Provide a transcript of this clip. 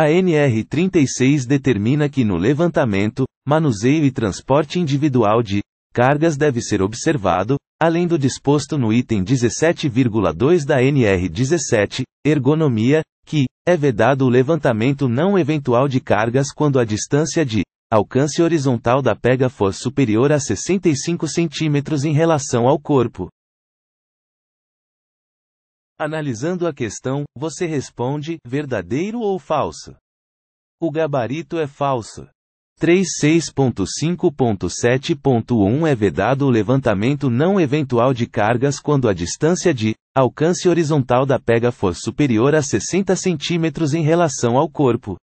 A NR 36 determina que no levantamento, manuseio e transporte individual de cargas deve ser observado, além do disposto no item 17,2 da NR 17, ergonomia, que é vedado o levantamento não eventual de cargas quando a distância de alcance horizontal da pega for superior a 65 cm em relação ao corpo. Analisando a questão, você responde: verdadeiro ou falso? O gabarito é falso. 36.5.7.1 É vedado o levantamento não eventual de cargas quando a distância de alcance horizontal da pega for superior a 60 cm em relação ao corpo.